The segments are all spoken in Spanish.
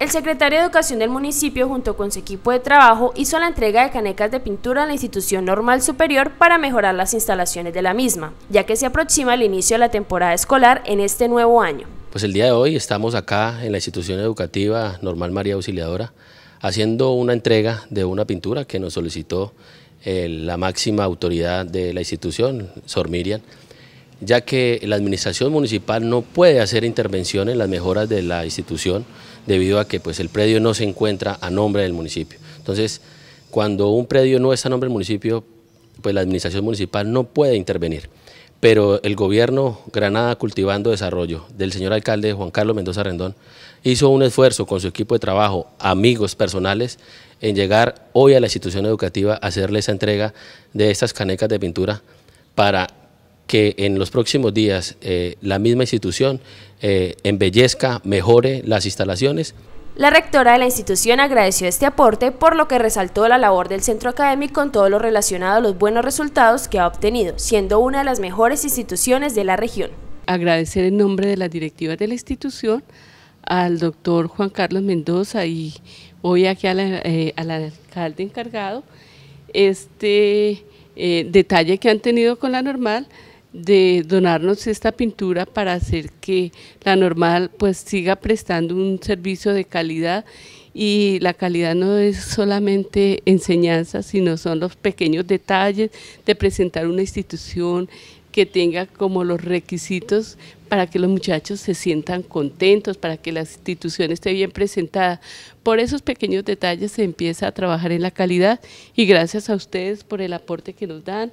El secretario de Educación del municipio, junto con su equipo de trabajo, hizo la entrega de canecas de pintura a la institución normal superior para mejorar las instalaciones de la misma, ya que se aproxima el inicio de la temporada escolar en este nuevo año. Pues el día de hoy estamos acá en la institución educativa normal María Auxiliadora haciendo una entrega de una pintura que nos solicitó eh, la máxima autoridad de la institución, Sor Miriam, ya que la administración municipal no puede hacer intervención en las mejoras de la institución debido a que pues, el predio no se encuentra a nombre del municipio. Entonces, cuando un predio no está a nombre del municipio, pues la administración municipal no puede intervenir. Pero el gobierno Granada Cultivando Desarrollo del señor alcalde Juan Carlos Mendoza Rendón hizo un esfuerzo con su equipo de trabajo, amigos personales, en llegar hoy a la institución educativa a hacerle esa entrega de estas canecas de pintura para que en los próximos días eh, la misma institución eh, embellezca, mejore las instalaciones. La rectora de la institución agradeció este aporte, por lo que resaltó la labor del centro académico en todo lo relacionado a los buenos resultados que ha obtenido, siendo una de las mejores instituciones de la región. Agradecer en nombre de la directiva de la institución al doctor Juan Carlos Mendoza y hoy aquí eh, al alcalde encargado este detalle que han tenido con la normal de donarnos esta pintura para hacer que la normal pues siga prestando un servicio de calidad y la calidad no es solamente enseñanza, sino son los pequeños detalles de presentar una institución que tenga como los requisitos para que los muchachos se sientan contentos, para que la institución esté bien presentada. Por esos pequeños detalles se empieza a trabajar en la calidad y gracias a ustedes por el aporte que nos dan,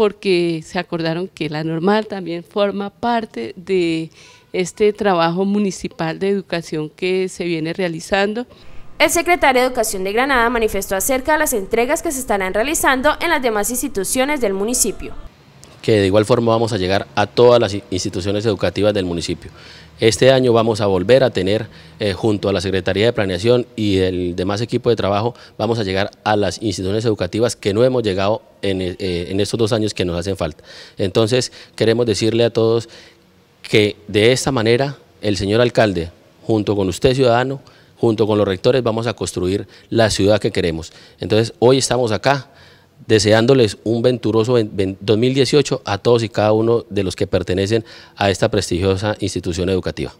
porque se acordaron que la normal también forma parte de este trabajo municipal de educación que se viene realizando. El secretario de Educación de Granada manifestó acerca de las entregas que se estarán realizando en las demás instituciones del municipio que de igual forma vamos a llegar a todas las instituciones educativas del municipio. Este año vamos a volver a tener, eh, junto a la Secretaría de Planeación y el demás equipo de trabajo, vamos a llegar a las instituciones educativas que no hemos llegado en, eh, en estos dos años que nos hacen falta. Entonces, queremos decirle a todos que de esta manera el señor alcalde, junto con usted ciudadano, junto con los rectores, vamos a construir la ciudad que queremos. Entonces, hoy estamos acá deseándoles un venturoso 2018 a todos y cada uno de los que pertenecen a esta prestigiosa institución educativa.